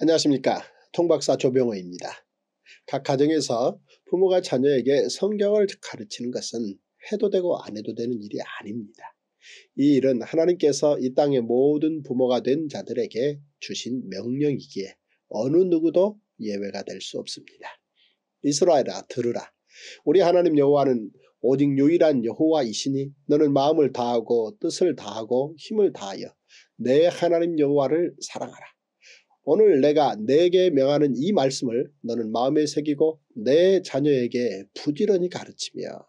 안녕하십니까 통박사 조병호입니다. 각 가정에서 부모가 자녀에게 성경을 가르치는 것은 해도 되고 안 해도 되는 일이 아닙니다. 이 일은 하나님께서 이 땅의 모든 부모가 된 자들에게 주신 명령이기에 어느 누구도 예외가 될 수 없습니다. 이스라엘아 들으라 우리 하나님 여호와는 오직 유일한 여호와이시니 너는 마음을 다하고 뜻을 다하고 힘을 다하여 내 하나님 여호와를 사랑하라. 오늘 내가 내게 명하는 이 말씀을 너는 마음에 새기고 내 자녀에게 부지런히 가르치며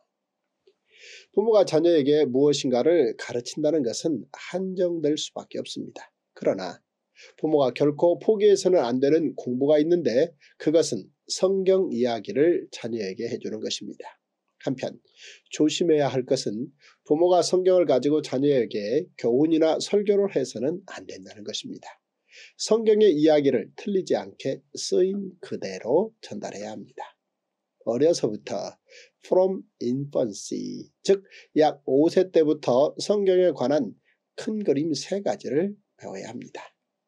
부모가 자녀에게 무엇인가를 가르친다는 것은 한정될 수밖에 없습니다. 그러나 부모가 결코 포기해서는 안 되는 공부가 있는데 그것은 성경 이야기를 자녀에게 해주는 것입니다. 한편 조심해야 할 것은 부모가 성경을 가지고 자녀에게 교훈이나 설교를 해서는 안 된다는 것입니다. 성경의 이야기를 틀리지 않게 쓰인 그대로 전달해야 합니다. 어려서부터 from infancy 즉 약 5세 때부터 성경에 관한 큰 그림 세 가지를 배워야 합니다.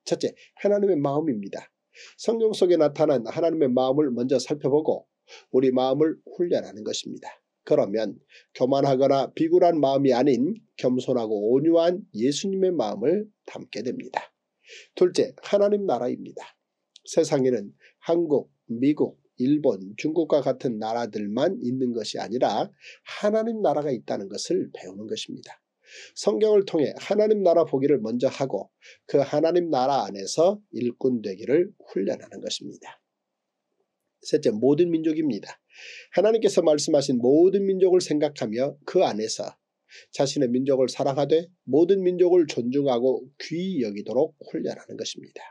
첫째, 하나님의 마음입니다. 성경 속에 나타난 하나님의 마음을 먼저 살펴보고 우리 마음을 훈련하는 것입니다. 그러면 교만하거나 비굴한 마음이 아닌 겸손하고 온유한 예수님의 마음을 담게 됩니다. 둘째, 하나님 나라입니다. 세상에는 한국, 미국, 일본, 중국과 같은 나라들만 있는 것이 아니라 하나님 나라가 있다는 것을 배우는 것입니다. 성경을 통해 하나님 나라 보기를 먼저 하고 그 하나님 나라 안에서 일꾼 되기를 훈련하는 것입니다. 셋째, 모든 민족입니다. 하나님께서 말씀하신 모든 민족을 생각하며 그 안에서 자신의 민족을 사랑하되 모든 민족을 존중하고 귀히 여기도록 훈련하는 것입니다.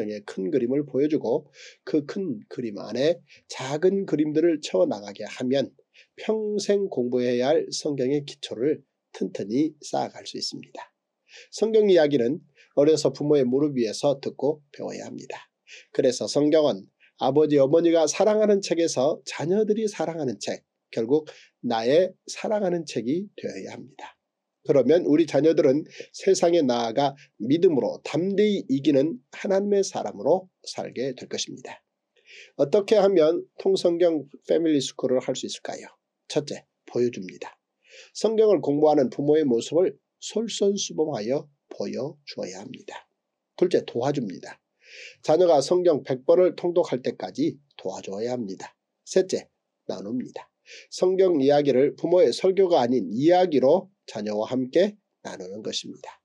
성경의 큰 그림을 보여주고 그 큰 그림 안에 작은 그림들을 채워나가게 하면 평생 공부해야 할 성경의 기초를 튼튼히 쌓아갈 수 있습니다. 성경 이야기는 어려서 부모의 무릎 위에서 듣고 배워야 합니다. 그래서 성경은 아버지 어머니가 사랑하는 책에서 자녀들이 사랑하는 책, 결국 나의 사랑하는 책이 되어야 합니다. 그러면 우리 자녀들은 세상에 나아가 믿음으로 담대히 이기는 하나님의 사람으로 살게 될 것입니다. 어떻게 하면 통성경 패밀리 스쿨을 할 수 있을까요? 첫째, 보여줍니다. 성경을 공부하는 부모의 모습을 솔선수범하여 보여주어야 합니다. 둘째, 도와줍니다. 자녀가 성경 100번을 통독할 때까지 도와줘야 합니다. 셋째, 나눕니다. 성경 이야기를 부모의 설교가 아닌 이야기로 자녀와 함께 나누는 것입니다.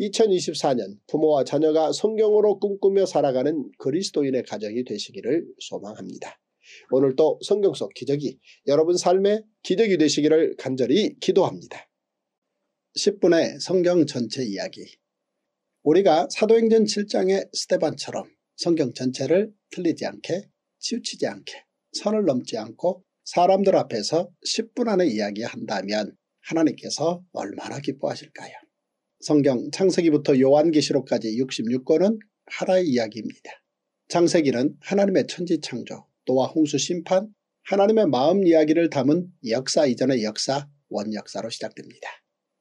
2024년 부모와 자녀가 성경으로 꿈꾸며 살아가는 그리스도인의 가정이 되시기를 소망합니다. 오늘도 성경 속 기적이 여러분 삶의 기적이 되시기를 간절히 기도합니다. 10분의 성경 전체 이야기 우리가 사도행전 7장의 스테반처럼 성경 전체를 틀리지 않게 치우치지 않게 선을 넘지 않고 사람들 앞에서 10분 안에 이야기한다면 하나님께서 얼마나 기뻐하실까요? 성경 창세기부터 요한계시록까지 66권은 하나의 이야기입니다. 창세기는 하나님의 천지창조, 또한 홍수 심판, 하나님의 마음 이야기를 담은 역사 이전의 역사, 원역사로 시작됩니다.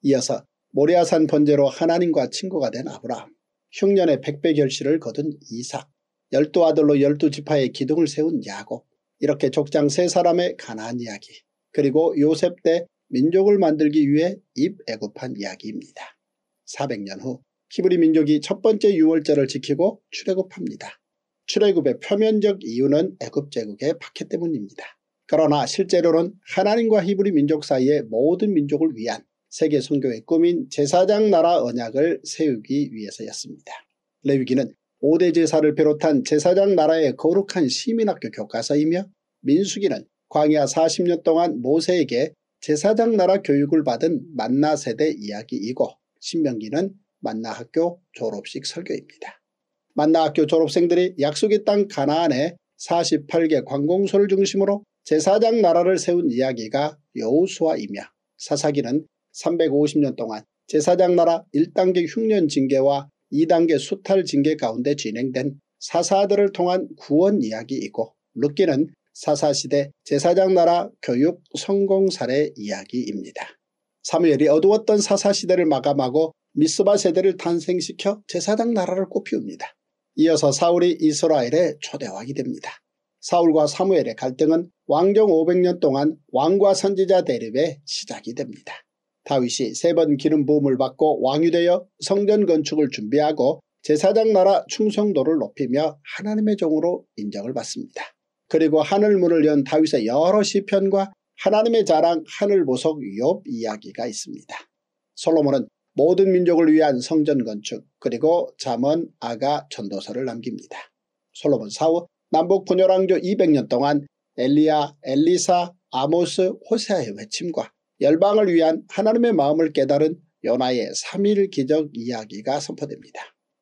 이어서 모리아산 번제로 하나님과 친구가 된 아브라함, 흉년의 백배 결실을 거둔 이삭, 열두 아들로 열두 지파의 기둥을 세운 야곱, 이렇게 족장 세 사람의 가난 이야기 그리고 요셉 때 민족을 만들기 위해 입애굽한 이야기입니다. 400년 후 히브리 민족이 첫 번째 유월절을 지키고 출애굽합니다. 출애굽의 표면적 이유는 애굽 제국의 박해 때문입니다. 그러나 실제로는 하나님과 히브리 민족 사이의 모든 민족을 위한 세계 선교의 꿈인 제사장 나라 언약을 세우기 위해서였습니다. 레위기는 5대 제사를 비롯한 제사장 나라의 거룩한 시민학교 교과서이며 민수기는 광야 40년 동안 모세에게 제사장 나라 교육을 받은 만나 세대 이야기이고 신명기는 만나 학교 졸업식 설교입니다. 만나 학교 졸업생들이 약속의 땅 가나안에 48개 관공서를 중심으로 제사장 나라를 세운 이야기가 여우수아이며 사사기는 350년 동안 제사장 나라 1단계 흉년 징계와 2단계 수탈 징계 가운데 진행된 사사들을 통한 구원 이야기이고 루키는 사사시대 제사장 나라 교육 성공 사례 이야기입니다. 사무엘이 어두웠던 사사시대를 마감하고 미스바 세대를 탄생시켜 제사장 나라를 꽃피웁니다. 이어서 사울이 이스라엘의 초대왕이 됩니다. 사울과 사무엘의 갈등은 왕정 500년 동안 왕과 선지자 대립의 시작이 됩니다. 다윗이 세 번 기름 부음을 받고 왕이 되어 성전 건축을 준비하고 제사장 나라 충성도를 높이며 하나님의 종으로 인정을 받습니다. 그리고 하늘문을 연 다윗의 여러 시편과 하나님의 자랑 하늘보석 위협 이야기가 있습니다. 솔로몬은 모든 민족을 위한 성전 건축 그리고 잠언 아가 전도서를 남깁니다. 솔로몬 사후 남북 분열왕조 200년 동안 엘리야, 엘리사, 아모스, 호세아의 외침과 열방을 위한 하나님의 마음을 깨달은 요나의 3일 기적 이야기가 선포됩니다.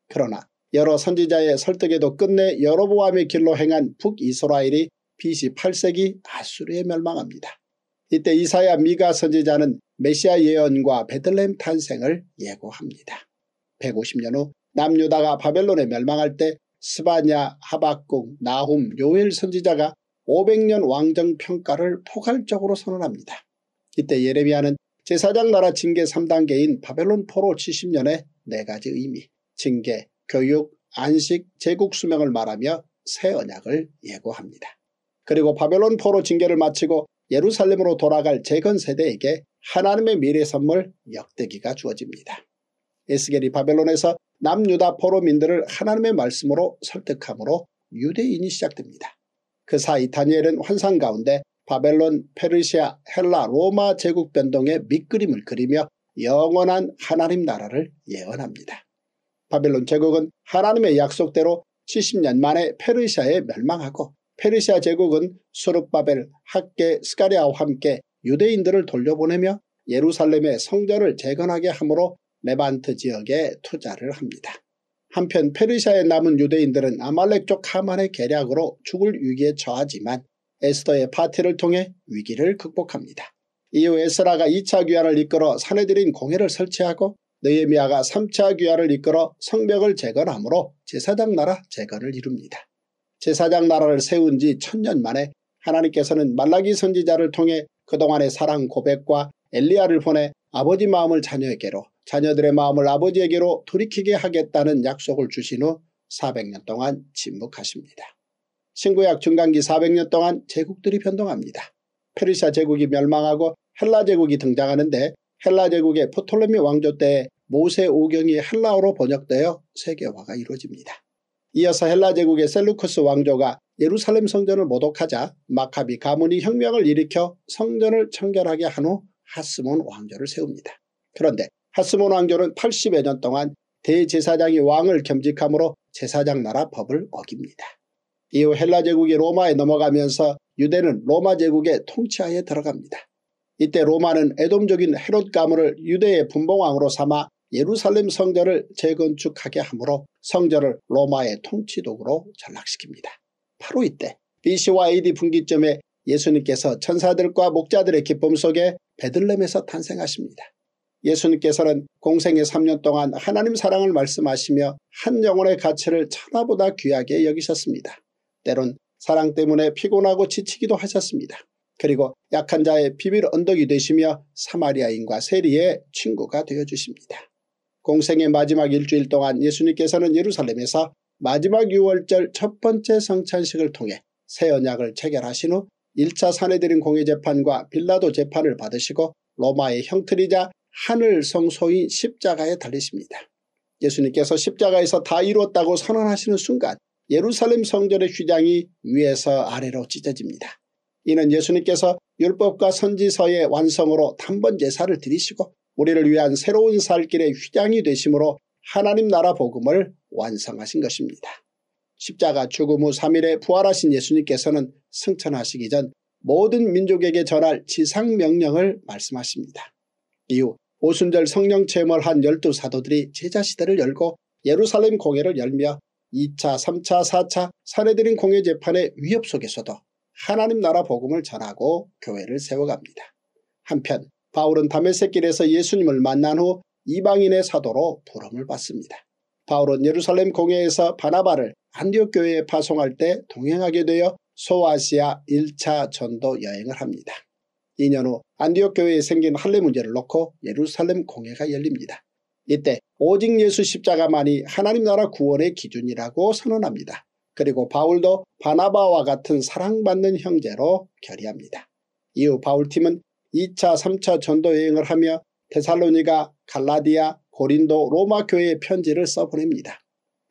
그러나 여러 선지자의 설득에도 끝내 여러보암의 길로 행한 북이스라엘이 BC 8세기 아수르에 멸망합니다. 이때 이사야 미가 선지자는 메시아 예언과 베들렘 탄생을 예고합니다. 150년 후 남유다가 바벨론에 멸망할 때 스바냐, 하박국, 나훔, 요엘 선지자가 500년 왕정 평가를 포괄적으로 선언합니다. 이때 예레미야는 제사장 나라 징계 3단계인 바벨론 포로 70년의 네 가지 의미, 징계, 교육, 안식, 제국 수명을 말하며 새 언약을 예고합니다. 그리고 바벨론 포로 징계를 마치고 예루살렘으로 돌아갈 재건 세대에게 하나님의 미래 선물 역대기가 주어집니다. 에스겔이 바벨론에서 남유다 포로민들을 하나님의 말씀으로 설득함으로 유대인이 시작됩니다. 그 사이 다니엘은 환상 가운데 바벨론, 페르시아, 헬라, 로마 제국 변동의 밑그림을 그리며 영원한 하나님 나라를 예언합니다. 바벨론 제국은 하나님의 약속대로 70년 만에 페르시아에 멸망하고 페르시아 제국은 수룹바벨, 학계, 스카리아와 함께 유대인들을 돌려보내며 예루살렘의 성전을 재건하게 함으로 레반트 지역에 투자를 합니다. 한편 페르시아에 남은 유대인들은 아말렉 쪽 하만의 계략으로 죽을 위기에 처하지만 에스더의 파티를 통해 위기를 극복합니다. 이후 에스라가 2차 귀환을 이끌어 사내들인 공회를 설치하고 느에미아가 3차 귀환을 이끌어 성벽을 재건함으로 제사장 나라 재건을 이룹니다. 제사장 나라를 세운 지 천 년 만에 하나님께서는 말라기 선지자를 통해 그동안의 사랑 고백과 엘리야를 보내 아버지 마음을 자녀에게로 자녀들의 마음을 아버지에게로 돌이키게 하겠다는 약속을 주신 후 400년 동안 침묵하십니다. 신구약 중간기 400년 동안 제국들이 변동합니다. 페르시아 제국이 멸망하고 헬라 제국이 등장하는데 헬라 제국의 포톨레미 왕조 때 모세 오경이 헬라어로 번역되어 세계화가 이루어집니다. 이어서 헬라 제국의 셀루커스 왕조가 예루살렘 성전을 모독하자 마카비 가문이 혁명을 일으켜 성전을 청결하게 한 후 하스몬 왕조를 세웁니다. 그런데 하스몬 왕조는 80여 년 동안 대제사장이 왕을 겸직함으로 제사장 나라 법을 어깁니다. 이후 헬라 제국이 로마에 넘어가면서 유대는 로마 제국의 통치하에 들어갑니다. 이때 로마는 애돔적인 헤롯 가문을 유대의 분봉왕으로 삼아 예루살렘 성전을 재건축하게 하므로 성전을 로마의 통치독으로 전락시킵니다. 바로 이때 BC와 AD 분기점에 예수님께서 천사들과 목자들의 기쁨 속에 베들렘에서 탄생하십니다. 예수님께서는 공생의 3년 동안 하나님 사랑을 말씀하시며 한 영혼의 가치를 천하보다 귀하게 여기셨습니다. 때론 사랑 때문에 피곤하고 지치기도 하셨습니다. 그리고 약한 자의 비밀 언덕이 되시며 사마리아인과 세리의 친구가 되어주십니다. 공생의 마지막 일주일 동안 예수님께서는 예루살렘에서 마지막 6월절 첫 번째 성찬식을 통해 새 언약을 체결하신 후 1차 사내들인 공의 재판과 빌라도 재판을 받으시고 로마의 형틀이자 하늘 성소인 십자가에 달리십니다. 예수님께서 십자가에서 다 이루었다고 선언하시는 순간 예루살렘 성전의 휘장이 위에서 아래로 찢어집니다. 이는 예수님께서 율법과 선지서의 완성으로 단번 제사를 드리시고 우리를 위한 새로운 살길의 휘장이 되심으로 하나님 나라 복음을 완성하신 것입니다. 십자가 죽음 후 3일에 부활하신 예수님께서는 승천하시기 전 모든 민족에게 전할 지상명령을 말씀하십니다. 이후 오순절 성령 체험을 한 열두 사도들이 제자 시대를 열고 예루살렘 공회를 열며 2차, 3차, 4차 사례들린 공예 재판의 위협 속에서도 하나님 나라 복음을 전하고 교회를 세워갑니다. 한편 바울은 담메섹길에서 예수님을 만난 후 이방인의 사도로 부름을 받습니다. 바울은 예루살렘 공회에서 바나바를 안디옥 교회에 파송할 때 동행하게 되어 소아시아 1차 전도 여행을 합니다. 2년 후 안디옥 교회에 생긴 할례 문제를 놓고 예루살렘 공회가 열립니다. 이때 오직 예수 십자가만이 하나님 나라 구원의 기준이라고 선언합니다. 그리고 바울도 바나바와 같은 사랑받는 형제로 결의합니다. 이후 바울팀은 2차 3차 전도 여행을 하며 데살로니가 갈라디아 고린도 로마 교회의 편지를 써보냅니다.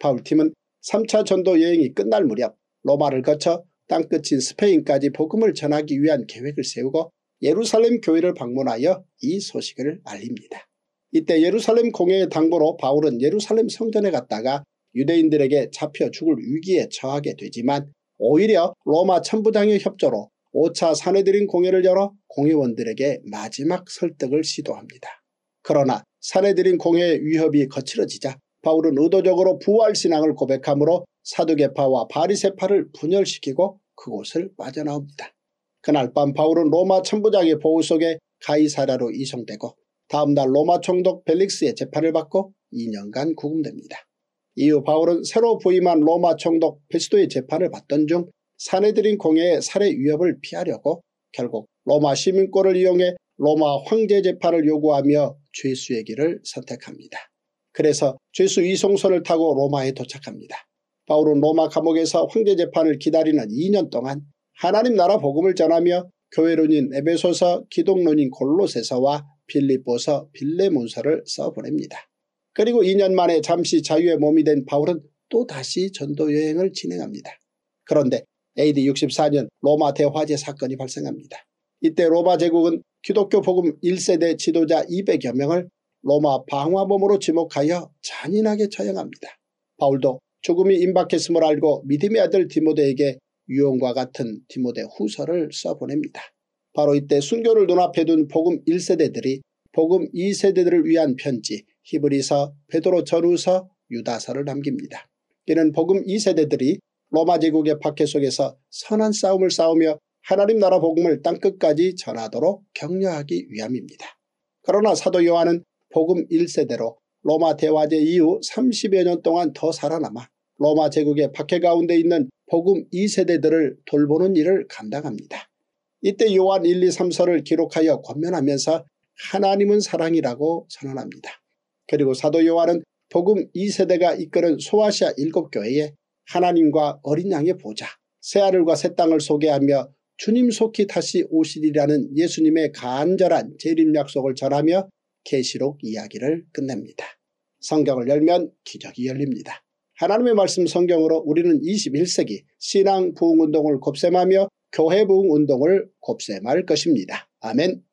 바울팀은 3차 전도 여행이 끝날 무렵 로마를 거쳐 땅끝인 스페인까지 복음을 전하기 위한 계획을 세우고 예루살렘 교회를 방문하여 이 소식을 알립니다. 이때 예루살렘 공회의 당부로 바울은 예루살렘 성전에 갔다가 유대인들에게 잡혀 죽을 위기에 처하게 되지만 오히려 로마 천부장의 협조로 5차 사내들인 공회를 열어 공회원들에게 마지막 설득을 시도합니다. 그러나 사내들인 공회의 위협이 거칠어지자 바울은 의도적으로 부활신앙을 고백하므로 사두개파와 바리세파를 분열시키고 그곳을 빠져나옵니다. 그날 밤 바울은 로마 천부장의 보호 속에 가이사라로 이송되고 다음날 로마 총독 벨릭스의 재판을 받고 2년간 구금됩니다. 이후 바울은 새로 부임한 로마 총독 베스도의 재판을 받던 중 사내들인 공예의 살해 위협을 피하려고 결국 로마 시민권을 이용해 로마 황제 재판을 요구하며 죄수의 길을 선택합니다. 그래서 죄수 이송선을 타고 로마에 도착합니다. 바울은 로마 감옥에서 황제 재판을 기다리는 2년 동안 하나님 나라 복음을 전하며 교회론인 에베소서, 기독론인 골로세서와 빌립보서 빌레몬서를 써보냅니다. 그리고 2년 만에 잠시 자유의 몸이 된 바울은 또다시 전도 여행을 진행합니다. 그런데 AD 64년 로마 대화재 사건이 발생합니다. 이때 로마 제국은 기독교 복음 1세대 지도자 200여 명을 로마 방화범으로 지목하여 잔인하게 처형합니다. 바울도 죽음이 임박했음을 알고 믿음의 아들 디모데에게 유언과 같은 디모데 후서를 써보냅니다. 바로 이때 순교를 눈앞에 둔 복음 1세대들이 복음 2세대들을 위한 편지 히브리서, 베드로 전우서 유다서를 남깁니다. 이는 복음 2세대들이 로마 제국의 박해 속에서 선한 싸움을 싸우며 하나님 나라 복음을 땅끝까지 전하도록 격려하기 위함입니다. 그러나 사도 요한은 복음 1세대로 로마 대화제 이후 30여 년 동안 더 살아남아 로마 제국의 박해 가운데 있는 복음 2세대들을 돌보는 일을 감당합니다. 이때 요한 1, 2, 3서를 기록하여 권면하면서 하나님은 사랑이라고 선언합니다. 그리고 사도 요한은 복음 2세대가 이끄는 소아시아 일곱 교회에 하나님과 어린 양의 보좌, 새하늘과 새 땅을 소개하며 주님 속히 다시 오시리라는 예수님의 간절한 재림 약속을 전하며 계시록 이야기를 끝냅니다. 성경을 열면 기적이 열립니다. 하나님의 말씀 성경으로 우리는 21세기 신앙 부흥운동을 곱셈하며 교회부흥 운동을 곱셈할 것입니다. 아멘.